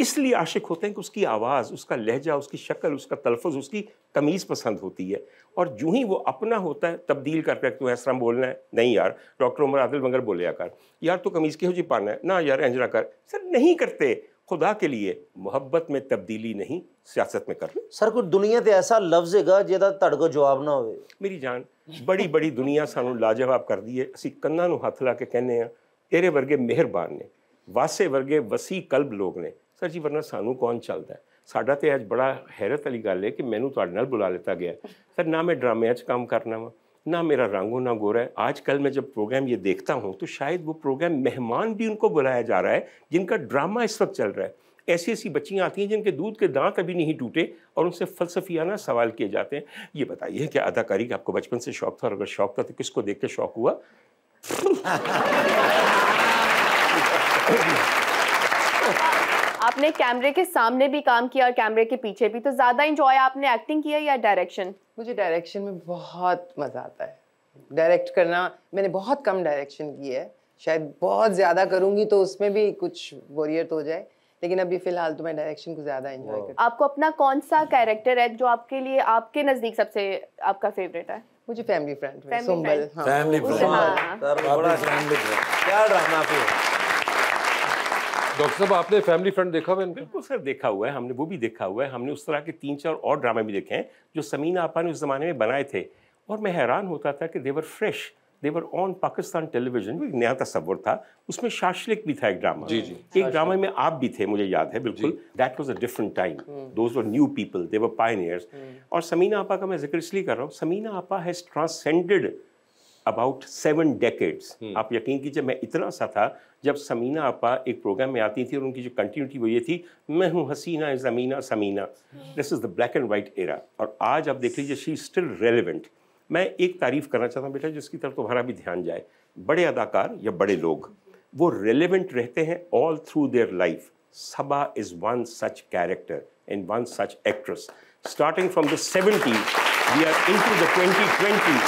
इसलिए आशिक होते हैं कि उसकी आवाज़ उसका लहजा उसकी शक्ल उसका तलफज उसकी तमीज़ पसंद होती है और जू ही वो अपना होता है तब्दील करके तू इस तरह बोलना है नहीं यार डॉक्टर उमर आदिल मंगर बोले यार यार तो कमीज़ के हो जी पाना है ना यार एंजरा कर सर नहीं करते ਖੁਦਾ ਕੇ ਲਈ ਮੁਹੱਬਤ ਮੇਂ ਤਬਦੀਲੀ ਨਹੀਂ ਸਿਆਸਤ ਮੇਂ ਕਰਨੀ ਸਰ ਕੋਈ ਦੁਨੀਆ ਤੇ ਐਸਾ ਲਫ਼ਜ਼ ਹੈਗਾ ਜਿਹਦਾ ਤੁਹਾਡੇ ਕੋਲ ਜਵਾਬ ਨਾ ਹੋਵੇ ਮੇਰੀ ਜਾਨ ਬੜੀ ਬੜੀ ਦੁਨੀਆ ਸਾਨੂੰ ਲਾਜਵਾਬ ਕਰਦੀ ਏ ਅਸੀਂ ਕੰਨਾਂ ਨੂੰ ਹੱਥ ਲਾ ਕੇ ਕਹਿੰਦੇ ਆ ਤੇਰੇ ਵਰਗੇ ਮਿਹਰਬਾਨ ਨੇ ਵਾਸੇ ਵਰਗੇ ਵਸੀ ਕਲਬ ਲੋਕ ਨੇ ਸਰ ਜੀ ਵਰਨਾ ਸਾਨੂੰ ਕੌਣ ਚੱਲਦਾ ਸਾਡਾ ਤੇ ਅੱਜ ਬੜਾ ਹੈਰਤ ਵਾਲੀ ਗੱਲ ਹੈ ਕਿ ਮੈਨੂੰ ਤੁਹਾਡੇ ਨਾਲ ਬੁਲਾ ਲਿੱਤਾ ਗਿਆ ਸਰ ਨਾ ਮੈਂ ਡਰਾਮਿਆਂ 'ਚ ਕੰਮ ਕਰਨਾ ਵਾ ना मेरा रंग ना गोरा है आजकल मैं जब प्रोग्राम ये देखता हूँ तो शायद वो प्रोग्राम मेहमान भी उनको बुलाया जा रहा है जिनका ड्रामा इस वक्त चल रहा है ऐसी ऐसी बच्चियाँ आती हैं जिनके दूध के दांत अभी नहीं टूटे और उनसे फलसफियाना सवाल किए जाते हैं ये बताइए कि अदाकारी का आपको बचपन से शौक था और अगर शौक था तो किसको देख के शौक हुआ आपने कैमरे के सामने भी काम किया और कैमरे के पीछे भी तो ज्यादा इंजॉय आपने एक्टिंग किया या डायरेक्शन मुझे डायरेक्शन में बहुत मज़ा आता है डायरेक्ट करना मैंने बहुत कम डायरेक्शन की है शायद बहुत ज़्यादा करूँगी तो उसमें भी कुछ बोरियत हो जाए लेकिन अभी फिलहाल तो मैं डायरेक्शन को ज़्यादा एंजॉय करती आपको अपना कौन सा कैरेक्टर है जो आपके लिए आपके नज़दीक सबसे आपका फेवरेट है मुझे फैमिली फ्रेंड फैमिली फ्रेंड क्या ड्रामा पे डॉक्टर साहब आपने फैमिली फ्रेंड देखा हुआ बिल्कुल सर देखा हुआ है हमने वो भी देखा हुआ है हमने उस तरह के तीन चार और ड्रामे भी देखे हैं जो समीना आपा ने उस ज़माने में बनाए थे और मैं हैरान होता था कि they were fresh they were on Pakistan television में एक नया तस्वर था उसमें शाशलिक भी था एक ड्रामा जी जी एक ड्रामा में आप भी थे मुझे याद है बिल्कुल that was a different time those were new people they were pioneers और समीना आपा का मैं जिक्र इसलिए कर रहा हूँ समीना आपा has transcended about seven decades आप यकीन कीजिए मैं इतना सा था जब समीना आपा एक प्रोग्राम में आती थी और उनकी जो कंटिन्यूटी वो ये थी मैं हूँ हसीना जमीना Samina this is the black and white era और आज आप देख लीजिए शी स्टिल रेलिवेंट मैं एक तारीफ़ करना चाहता हूँ बेटा जिसकी तरफ तुम्हारा भी ध्यान जाए बड़े अदाकार या बड़े लोग वो रेलिवेंट रहते हैं all through their life Saba is one such character and one such actress seventy we are into the twenty twenty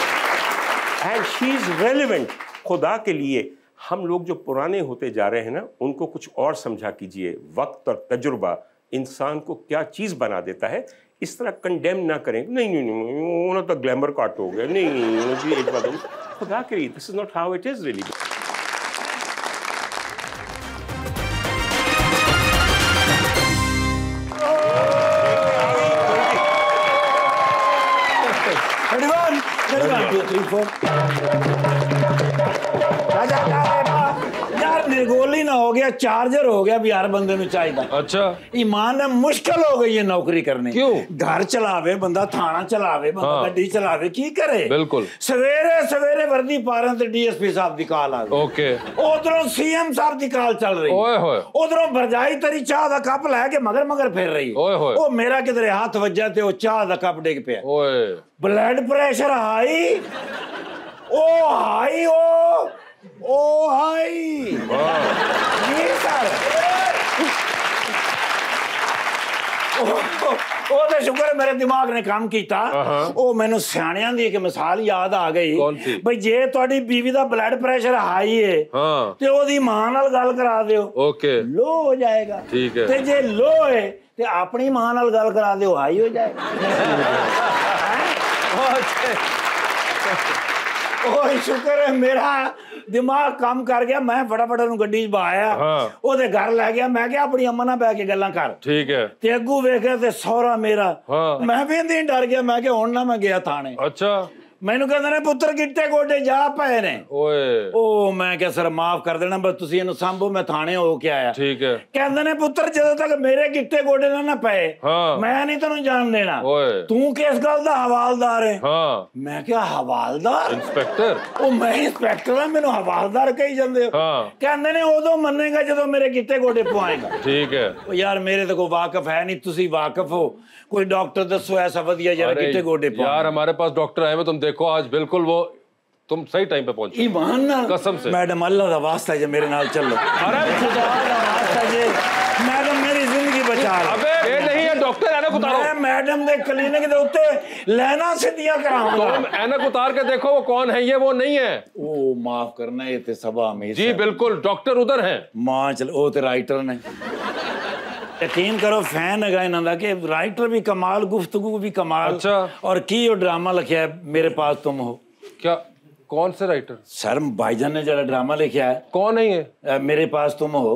and she is relevant खुदा के लिए हम लोग जो पुराने होते जा रहे हैं ना उनको कुछ और समझा कीजिए वक्त और तजुर्बा इंसान को क्या चीज़ बना देता है इस तरह कंडेम ना करें नहीं नहीं नहीं उन्होंने तो ग्लैमर काट हो गया नहीं खुदा करिए this is not how it is religion गया चार्जर हो गया भी हर बंदे में चाहिए अच्छा ईमान है मुश्किल हो गई है नौकरी करने क्यों घर चलावे बंदा थाना चलावे बंदा हाँ। गड्डी चलावे की करे बिल्कुल सवेरे सवेरे वर्दी पा रहे तो डीएसपी साहब की कॉल आ गई ओके उधरों सीएम साहब की कॉल चल रही ओए होए उधरों भरजाई तेरी चाह का कप लै के मगर मगर फिर रही ओए होए ओ मेरा किधरे हाथ वज्जा ते ओ चाह का कप डिग पे ओए ब्लड प्रेशर हाई ओ हाई ओ おはい。兄さん。ਉਹ ਤਾਂ ਸ਼ੁਕਰ ਹੈ ਮੇਰੇ ਦਿਮਾਗ ਨੇ ਕੰਮ ਕੀਤਾ ਉਹ ਮੈਨੂੰ ਸਿਆਣਿਆਂ ਦੀ ਇੱਕ ਮਿਸਾਲ ਯਾਦ ਆ ਗਈ ਬਈ ਜੇ ਤੁਹਾਡੀ ਬੀਵੀ ਦਾ ਬਲੱਡ ਪ੍ਰੈਸ਼ਰ ਹਾਈ ਹੈ ਤੇ ਉਹਦੀ ਮਾਂ ਨਾਲ ਗੱਲ ਕਰਾ ਦਿਓ ਓਕੇ ਲੋ ਹੋ ਜਾਏਗਾ ਠੀਕ ਹੈ ਤੇ ਜੇ ਲੋ ਹੈ ਤੇ ਆਪਣੀ ਮਾਂ ਨਾਲ ਗੱਲ ਕਰਾ ਦਿਓ ਹਾਈ ਹੋ ਜਾਏਗਾ ਓਕੇ ਓਏ ਸ਼ੁਕਰ ਹੈ ਮੇਰਾ ਦਿਮਾਗ ਕੰਮ ਕਰ ਗਿਆ ਮੈਂ ਫਟਾਫਟ ਨੂੰ ਗੱਡੀ 'ਚ ਬਾਇਆ ਉਹਦੇ ਘਰ ਲੈ ਗਿਆ ਮੈਂ ਕਿਹਾ ਆਪਣੀ ਅੰਮਾ ਨਾਲ ਬਹਿ ਕੇ ਗੱਲਾਂ ਕਰ ਠੀਕ ਹੈ ਤੇ ਅੱਗੂ ਵੇਖਿਆ ਤੇ ਸੌਰਾ ਮੇਰਾ ਮੈਂ ਵੀ ਇੰਦੀ ਡਰ ਗਿਆ ਮੈਂ ਕਿਹਾ ਹੁਣ ਨਾ ਮੈਂ ਗਿਆ ਥਾਣੇ ਅੱਛਾ ਮੈਨੂੰ ਕਹਿੰਦੇ ਨੇ ਪੁੱਤਰ ਕਿੱਤੇ ਗੋਡੇ ਜਾ ਪਏ ਨੇ ਓਏ ਉਹ ਮੈਂ ਕਿਹਾ ਸਰ ਮਾਫ ਕਰ ਦੇਣਾ ਬਸ ਤੁਸੀਂ ਇਹਨੂੰ ਸੰਭੋ ਮੈਂ ਥਾਣੇ ਹੋ ਕੇ ਆਇਆ ਠੀਕ ਹੈ ਕਹਿੰਦੇ ਨੇ ਪੁੱਤਰ ਜਦੋਂ ਤੱਕ ਮੇਰੇ ਕਿੱਤੇ ਗੋਡੇ ਨਾ ਨਾ ਪਏ ਮੈਂ ਨਹੀਂ ਤੈਨੂੰ ਜਾਣ ਦੇਣਾ ਓਏ ਤੂੰ ਕਿਸ ਗੱਲ ਦਾ ਹਵਾਲਦਾਰ ਹੈ ਹਾਂ ਮੈਂ ਕਿਹਾ ਹਵਾਲਦਾਰ ਇਨਸਪੈਕਟਰ ਉਹ ਮੈਂ ਇਨਸਪੈਕਟਰ ਹਾਂ ਮੈਨੂੰ ਹਵਾਲਦਾਰ ਕਹੀ ਜਾਂਦੇ ਹੋ ਕਹਿੰਦੇ ਨੇ ਉਦੋਂ ਮੰਨੇਗਾ ਜਦੋਂ ਮੇਰੇ ਕਿੱਤੇ ਗੋਡੇ ਪਵਾਏਗਾ ਠੀਕ ਹੈ ਉਹ ਯਾਰ ਮੇਰੇ ਤੇ ਕੋਈ ਵਾਕਿਫ ਹੈ ਨਹੀਂ ਤੁਸੀਂ ਵਾਕਿਫ ਹੋ ਕੋਈ ਡਾਕਟਰ ਦੱਸੋ ਐਸਾ ਵਧੀਆ ਜਿਹੜਾ ਕਿੱਤੇ ਗੋਡੇ ਪਵਾਏ ਯਾਰ ਹਮਾਰੇ ਪਾਸ ਡਾਕਟਰ ਆਏ ਮੈਂ ਤੁਮ ਦੇਖ देखो आज बिल्कुल वो तुम सही टाइम पे पहुंचे ईमान ना कसम से मैडम अल्लाह का वास्ता जी मेरे नाल चलो अरे खुदा का वास्ता जी मैडम मेरी जिंदगी बचा अबे ये नहीं है डॉक्टर एनक उतारो मैं मैडम दे क्लिनिक दे उत्ते लेना से सिद्धियां कराऊंगा तुम तो एनक उतार के देखो वो कौन है ये वो नहीं है ओ माफ करना ये ते सभा में जी बिल्कुल डॉक्टर उधर है मां चल ओ ते राइटर ने તેન કરો ફેન લગા ઇંદા કે રાઇટર ભી કમાલ ગુફતગો ભી કમાલ અચ્છા ઓર કી ઓ ડ્રામા લખ્યા હે મેરે પાસ તુમ હો કયો કોનસે રાઇટર સર ભાઈજન ને જડા ડ્રામા લખ્યા કો નહી હે મેરે પાસ તુમ હો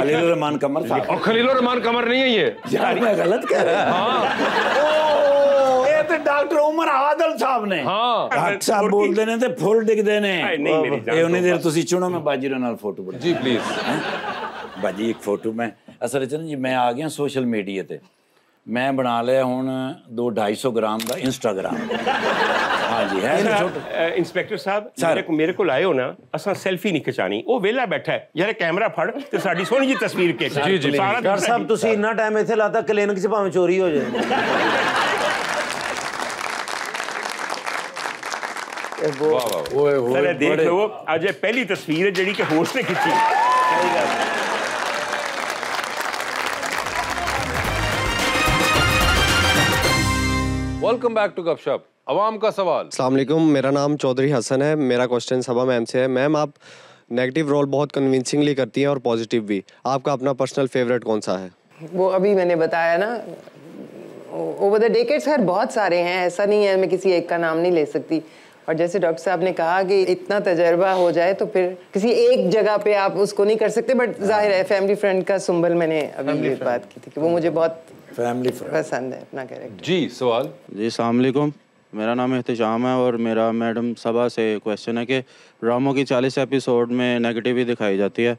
ખલીલુરhman કમર સાહેબ ઓ ખલીલુરhman કમર નહી હે યાર મેં ગલત કહે હા ઓ હો એ તો ડોક્ટર ઉમર આવાદલ સાહેબ ને હા અચ્છા બોલ દેને તે ફૂલ દેને નહી મેરી જાન એ ઉને દે તુસી ચુણો મે બાજીરો ਨਾਲ ફોટો જી પ્લીઝ બાજી એક ફોટો મે असल जी मैं आ गया सोशल मीडिया से मैं बना लिया हूँ दो ढाई सौ ग्राम का इंस्टाग्राम हाँ जी है इंस्पेक्टर साहब सर मेरे को आए हो ना असा सेल्फी नहीं खिचानी वो वेला बैठा है यार कैमरा फड़ तो साड़ी सोनी जी तस्वीर के जी जी डॉक्टर साहब तुसी इतना टाइम इथे लाता क्लिनिक से चोरी हो जाए वाह वाह ओए होए देख लो अजय पहली तस्वीर है जड़ी के होस्ट ने खींची वेलकम बैक टू गपशप अवाम का सवाल अस्सलाम वालेकुम मेरा नाम चौधरी हसन है मेरा क्वेश्चन सभा मैम से है मैम आप नेगेटिव रोल बहुत कन्विंसिंगली करती हैं और पॉजिटिव भी आपका अपना पर्सनल फेवरेट कौन सा है वो अभी मैंने बताया ना ओवर द डेकेड्स हर बहुत सारे हैं ऐसा नहीं है मैं किसी एक का नाम नहीं ले सकती और जैसे डॉक्टर साहब ने कहा कि इतना तजर्बा हो जाए तो फिर किसी एक जगह पे आप उसको नहीं कर सकते बट हाँ। जाहिर है फैमिली फ्रेंड का सुंबल मैंने अभी ये बात की थी कि वो मुझे बहुत फैमिली पसंद है अपना कैरेक्टर जी सवाल जी सलामकुम मेरा नाम एहतजाम है और मेरा मैडम सभा से क्वेश्चन है कि ड्रामों की चालीस एपिसोड में नेगेटिव ही दिखाई जाती है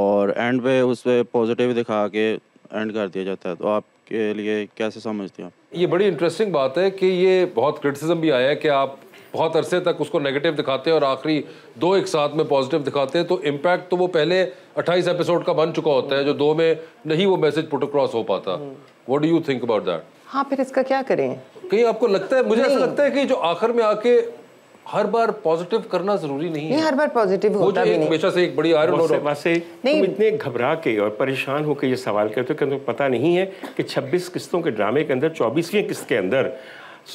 और एंड पे उस पर पॉजिटिव दिखा के एंड कर दिया जाता है तो आपके लिए कैसे समझते हैं ये बड़ी इंटरेस्टिंग बात है कि ये बहुत क्रिटिसिज्म भी आया है कि आप बहुत अरसे तक उसको नेगेटिव दिखाते हैं और आखिरी दो एक साथ में पॉजिटिव दिखाते हैं तो इम्पैक्ट तो वो पहले 28 एपिसोड का बन चुका होता है जो दो में नहीं वो मैसेज पुट हो पाता what do you think about that हाँ फिर इसका क्या करें कहीं आपको लगता है मुझे ऐसा लगता है कि जो आखिर में आके हर बार पॉजिटिव करना जरूरी नहीं, नहीं है हर बार पॉजिटिव होता भी नहीं से एक बड़ी आयरन और वैसे तुम इतने घबरा के और परेशान होकर ये सवाल करते हो कि तुम्हें पता नहीं है कि 26 किस्तों के ड्रामे के अंदर 24वीं किस्त के अंदर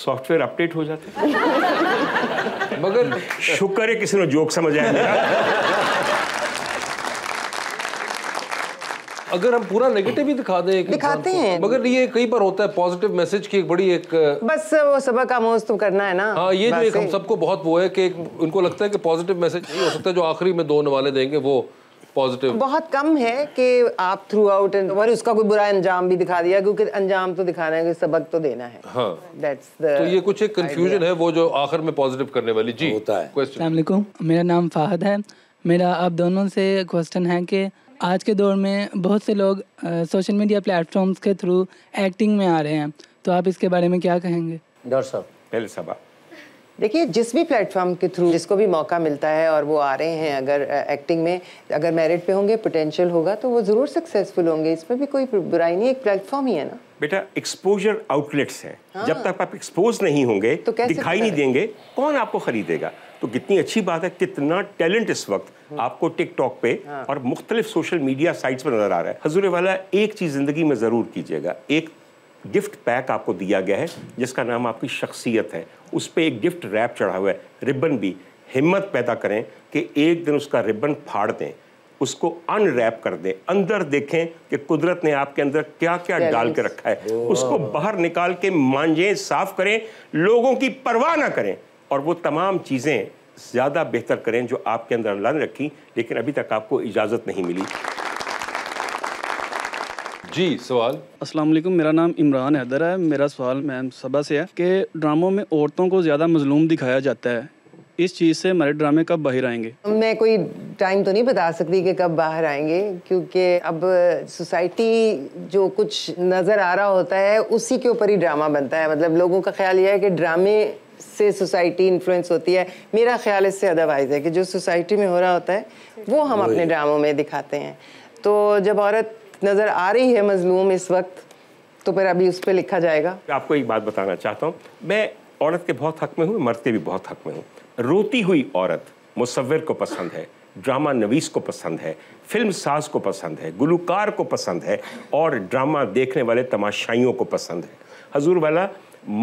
सॉफ्टवेयर अपडेट हो जाते मगर शुक्र है किसी ने जोक समझ आया अगर हम पूरा नेगेटिव ही दिखा दें दिखाते हैं मगर ये कई बार होता है पॉजिटिव मैसेज की एक बड़ी एक बस वो सबक का मोज तो करना है ना हाँ ये जो एक हम सबको बहुत वो है कि उनको लगता है कि पॉजिटिव मैसेज नहीं हो सकता जो आखिरी में दो नवाले देंगे वो पॉजिटिव बहुत कम है कि आप थ्रू आउट और उसका कोई बुरा अंजाम भी दिखा दिया क्योंकि अंजाम तो दिखाना है सबक तो देना है हाँ That's तो ये कुछ एक कंफ्यूजन है वो जो आखिर में पॉजिटिव करने वाली जी होता है क्वेश्चन मेरा नाम फाहद है मेरा आप दोनों से क्वेश्चन है कि आज के दौर में बहुत से लोग सोशल मीडिया प्लेटफॉर्म्स के थ्रू एक्टिंग में आ रहे हैं तो आप इसके बारे में क्या कहेंगे डॉक्टर साहब पहले साहब देखिए जिस भी प्लेटफॉर्म के थ्रू जिसको भी मौका मिलता है और वो आ रहे हैं अगर एक्टिंग में अगर मेरिट पे होंगे पोटेंशियल होगा तो वो ज़रूर सक्सेसफुल होंगे इसमें भी कोई बुराई नहीं एक प्लेटफॉर्म ही है ना बेटा एक्सपोजर आउटलेट्स है हाँ। जब तक आप एक्सपोज नहीं होंगे तो दिखाई नहीं देंगे कौन आपको खरीदेगा तो कितनी अच्छी बात है कितना टैलेंट इस वक्त हम्म। आपको टिकटॉक पे हाँ। और मुख्तलिफ सोशल मीडिया साइट्स पर नजर आ रहा है हजूर वाला एक चीज़ ज़िंदगी में ज़रूर कीजिएगा एक गिफ्ट पैक आपको दिया गया है जिसका नाम आपकी शख्सियत है उस पर एक गिफ्ट रैप चढ़ा हुआ है रिबन भी हिम्मत पैदा करें कि एक दिन उसका रिबन फाड़ दें उसको अनरैप कर दें अंदर देखें कि कुदरत ने आपके अंदर क्या क्या डाल के रखा है oh। उसको बाहर निकाल के मांझें साफ करें लोगों की परवाह ना करें और वो तमाम चीज़ें ज़्यादा बेहतर करें जो आपके अंदर अल्लाह ने रखी लेकिन अभी तक आपको इजाज़त नहीं मिली जी सवाल अस्सलाम वालेकुम मेरा नाम इमरान हैदर है मेरा सवाल मैम सबा से है कि ड्रामों में औरतों को ज़्यादा मजलूम दिखाया जाता है इस चीज़ से हमारे ड्रामे कब बाहर आएंगे मैं कोई टाइम तो नहीं बता सकती कि कब बाहर आएंगे क्योंकि अब सोसाइटी जो कुछ नज़र आ रहा होता है उसी के ऊपर ही ड्रामा बनता है मतलब लोगों का ख्याल यह है कि ड्रामे से सोसाइटी इन्फ्लुएंस होती है मेरा ख्याल इससे अदरवाइज है कि जो सोसाइटी में हो रहा होता है वो हम अपने ड्रामों में दिखाते हैं तो जब औरत नज़र आ रही है मजलूम इस वक्त तो फिर अभी उस पर लिखा जाएगा आपको एक बात बताना चाहता हूँ मैं औरत के बहुत हक में हूँ मर्द के भी बहुत हक में हूँ रोती हुई औरत मुसविर को पसंद है ड्रामा नवीस को पसंद है फिल्म साज को पसंद है गुलकार को पसंद है और ड्रामा देखने वाले तमाशाइयों को पसंद है हजूर वाला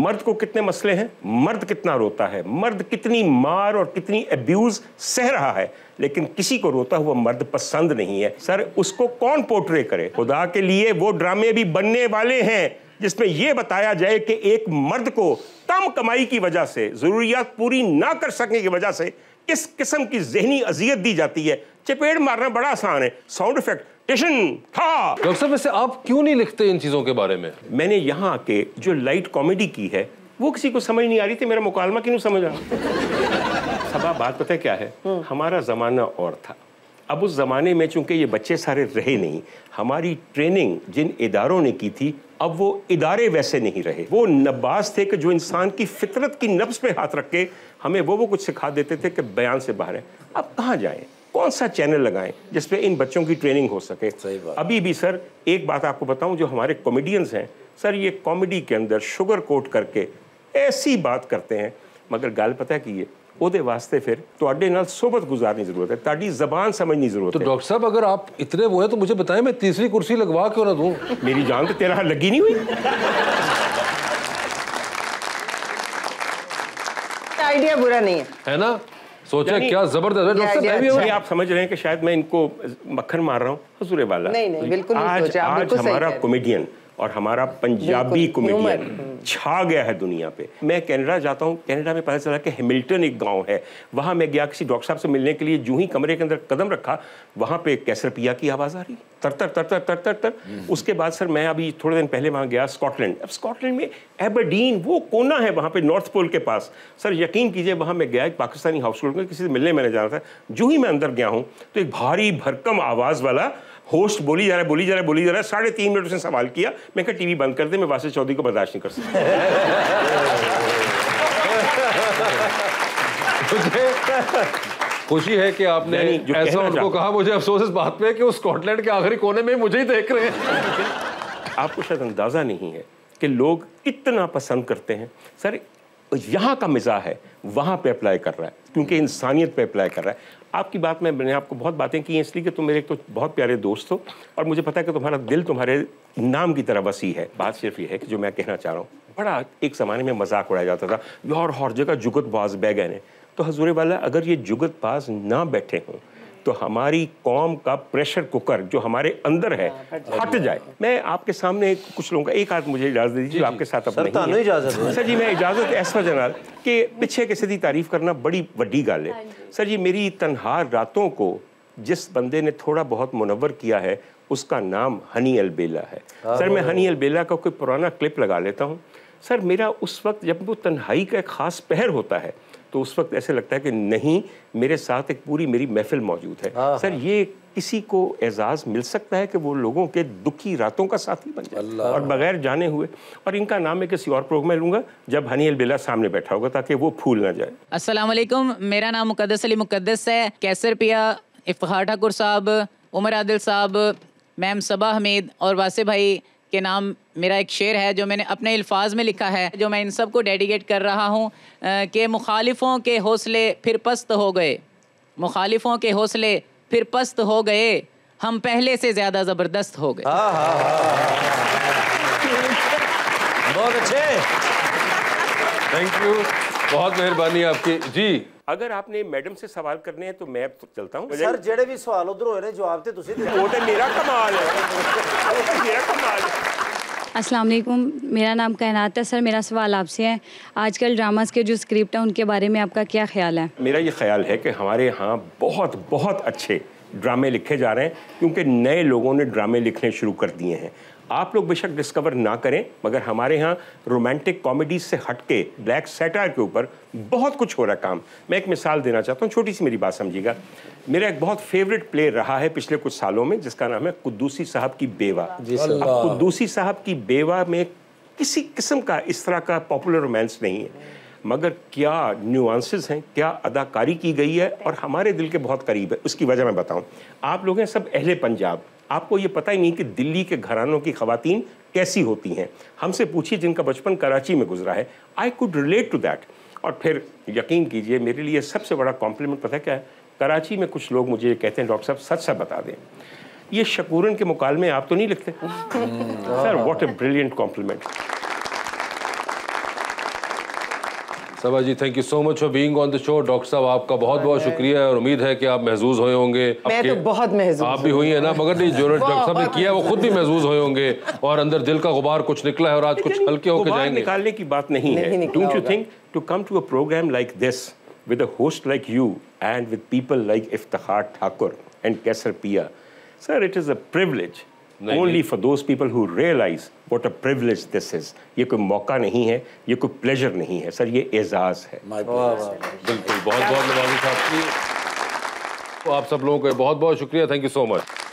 मर्द को कितने मसले हैं मर्द कितना रोता है मर्द कितनी मार और कितनी अब्यूज सह रहा है लेकिन किसी को रोता हुआ मर्द पसंद नहीं है सर उसको कौन पोर्ट्रे करे खुदा के लिए वो ड्रामे भी बनने वाले हैं जिसमें यह बताया जाए कि एक मर्द को कम कमाई की वजह से ज़रूरियात पूरी ना कर सकने की वजह से किस किस्म की जहनी अजियत दी जाती है चपेट मारना बड़ा आसान है साउंड इफेक्ट टिशन था डॉक्टर साहब आप क्यों नहीं लिखते इन चीज़ों के बारे में मैंने यहाँ आके जो लाइट कॉमेडी की है वो किसी को समझ नहीं आ रही थी मेरा मुकालमा क्यों समझ आ सबा बात पता क्या है हम्म। हमारा ज़माना और था अब उस ज़माने में चूंकि ये बच्चे सारे रहे नहीं हमारी ट्रेनिंग जिन इदारों ने की थी अब वो इदारे वैसे नहीं रहे वो नब्बास थे कि जो इंसान की फितरत की नब्स पे हाथ रख के हमें वो वो कुछ सिखा देते थे कि बयान से बाहर है अब कहाँ जाएं कौन सा चैनल लगाएं जिसपे इन बच्चों की ट्रेनिंग हो सके सही बात अभी भी सर एक बात आपको बताऊं जो हमारे कॉमेडियंस हैं सर ये कॉमेडी के अंदर शुगर कोट करके ਐਸੀ ਬਾਤ ਕਰਤੇ ਹੈ ਮਗਰ ਗੱਲ ਪਤਾ ਕੀ ਹੈ ਉਹਦੇ ਵਾਸਤੇ ਫਿਰ ਤੁਹਾਡੇ ਨਾਲ सोबत गुजारनी जरूरत है ਤੁਹਾਡੀ जबान समझनी जरूरत ਹੈ तो डॉक्टर साहब अगर आप इतने वो हैं तो मुझे बताएं मैं तीसरी कुर्सी लगवा क्यों ना दूं मेरी जान तो तेरा लगी नहीं हुई आइडिया बुरा नहीं है है ना सोचा क्या जबरदस्त डॉक्टर साहब भी आप समझ रहे हैं कि शायद मैं इनको मक्खन मार रहा हूँ हजूरे वाला नहीं नहीं बिल्कुल नहीं आज हमारा कॉमेडियन और हमारा पंजाबी कॉमेडियन छा गया है दुनिया पे मैं कनाडा जाता हूँ कनाडा में पता चला कि हेमिल्टन एक गांव है वहाँ मैं गया किसी डॉक्टर साहब से मिलने के लिए जूँ ही कमरे के अंदर कदम रखा वहाँ पे कैसर पिया की आवाज़ आ रही तर तर तर तर तर तर तर उसके बाद सर मैं अभी थोड़े दिन पहले वहाँ गया स्कॉटलैंड अब स्कॉटलैंड में एबरडीन वो कोना है वहाँ पे नॉर्थ पोल के पास सर यकीन कीजिए वहाँ मैं गया एक पाकिस्तानी हाउस होल्ड में किसी से मिलने मैंने जाना था जो ही मैं अंदर गया हूँ तो एक भारी भरकम आवाज़ वाला होस्ट बोली जा रहा है बोली जा रहा है बोली जा रहा है साढ़े तीन मिनट उसने सवाल किया मैं कहा टीवी बंद कर दे मैं वासे चौधरी को बर्दाश्त नहीं कर सकता <laughs> खुशी है कि आपने ऐसा उनको कहा मुझे अफसोस इस बात पे कि वो स्कॉटलैंड के आखिरी कोने में मुझे ही देख रहे हैं <laughs> आपको शायद अंदाज़ा नहीं है कि लोग इतना पसंद करते हैं सर यहाँ का मिज़ा है वहाँ पे अप्लाई कर रहा है क्योंकि इंसानियत पे अप्लाई कर रहा है आपकी बात में मैंने आपको बहुत बातें की हैं इसलिए कि तुम मेरे एक तो बहुत प्यारे दोस्त हो और मुझे पता है कि तुम्हारा दिल तुम्हारे नाम की तरह वसी है बात सिर्फ ये है कि जो मैं कहना चाह रहा हूँ बड़ा एक ज़माने में मजाक उड़ाया जाता था लाहौर हर जगह जुगत बाज बैगन है तो हजूर वाला अगर ये जुगत बाज ना बैठे हों तो हमारी कौम का प्रेशर कुकर जो हमारे अंदर है हाँ, हट जाए मैं आपके सामने कुछ लोगों का एक हाथ मुझे इजाजत दीजिए आपके साथ अपने तो इजाजत सर जी मैं इजाजत ऐसा जनाल कि पीछे किसी की तारीफ करना बड़ी वही गल है हाँ सर जी मेरी तनहार रातों को जिस बंदे ने थोड़ा बहुत मुनवर किया है उसका नाम हनी अलबेला है सर मैं हनी अलबेला का कोई पुराना क्लिप लगा लेता हूँ सर मेरा उस वक्त जब वो तन्हाई का एक ख़ास पहर होता है तो उस वक्त ऐसे लगता है कि नहीं मेरे साथ एक पूरी मेरी महफिल मौजूद है हाँ, सर हाँ। ये किसी को एजाज़ मिल सकता है कि वो लोगों के दुखी रातों का साथी बन जाए और बगैर जाने हुए और इनका नाम मैं किसी और प्रोग्राम में लूंगा जब हनी अलबिला सामने बैठा होगा ताकि वो फूल ना जाए असलम मेरा नाम मुकदस अली मुकदस है कैसर पिया इफ्तार ठाकुर साहब उमर आदिल साहब मैम सबा हमीद और वासे भाई के नाम मेरा एक शेर है जो मैंने अपने अल्फाज में लिखा है जो मैं इन सब को डेडिकेट कर रहा हूँ कि मुखालिफों के हौसले फिर पस्त हो गए मुखालिफों के हौसले फिर पस्त हो गए हम पहले से ज़्यादा ज़बरदस्त हो गए हाँ, हाँ, हाँ, बहुत अच्छे थैंक यू बहुत मेहरबानी आपकी जी अगर आपने मैडम से सवाल करने हैं तो मैं ਚਲਤਾ ਹੂੰ ਸਰ ਜਿਹੜੇ ਵੀ ਸਵਾਲ ਉਧਰ ਹੋਏ ਨੇ ਜਵਾਬ ਤੇ ਤੁਸੀਂ ਉਹ ਤੇ ਮੇਰਾ ਕਮਾਲ ਹੈ ਉਹ अस्सलाम वालेकुम मेरा नाम कहनात है सर मेरा सवाल आपसे है आजकल ड्रामास के जो स्क्रिप्ट हैं उनके बारे में आपका क्या ख्याल है मेरा ये ख्याल है कि हमारे यहाँ बहुत बहुत अच्छे ड्रामे लिखे जा रहे हैं क्योंकि नए लोगों ने ड्रामे लिखने शुरू कर दिए हैं आप लोग बेशक डिस्कवर ना करें मगर हमारे यहाँ रोमांटिक कॉमेडी से हटके ब्लैक सेटायर के ऊपर बहुत कुछ हो रहा काम मैं एक मिसाल देना चाहता हूँ छोटी सी मेरी बात समझिएगा मेरा एक बहुत फेवरेट प्ले रहा है पिछले कुछ सालों में जिसका नाम है कुद्दूसी साहब की बेवा अब कुद्दूसी साहब की बेवा में किसी किस्म का इस तरह का पॉपुलर रोमांस नहीं है मगर क्या न्यूआंसेस हैं क्या अदाकारी की गई है और हमारे दिल के बहुत करीब है उसकी वजह मैं बताऊं आप लोग हैं सब अहले पंजाब आपको ये पता ही नहीं कि दिल्ली के घरानों की खातन कैसी होती हैं हमसे पूछिए जिनका बचपन कराची में गुजरा है I could relate to that और फिर यकीन कीजिए मेरे लिए सबसे बड़ा कॉम्प्लीमेंट पता क्या है कराची में कुछ लोग मुझे कहते हैं डॉक्टर साहब सच सा बता दें ये शकूरन के में आप तो नहीं लिखते sir what a brilliant compliment Saba ji thank you so much for being on the show doctor साहब आपका बहुत बहुत शुक्रिया है और उम्मीद है कि आप महजूज हुए होंगे मैं तो बहुत महजूज आप भी हुई है ना मगर नहीं जो डॉक्टर साहब ने किया वो खुद भी महजूज हुए होंगे और अंदर दिल का गुबार कुछ निकला है और आज कुछ हल्के होकर जाएंगे निकालने की बात नहीं है don't you think to come to a programme like this with a host like you and with people like Iftikhar Thakur and Qaiser Piya sir it is a privilege only for those people who realise what a privilege this is ये कोई मौका नहीं है ये कोई pleasure नहीं है sir ये एजाज है बिल्कुल बहुत बहुत मुबारक साहब तो आप सब लोगों को बहुत बहुत शुक्रिया थैंक यू सो मच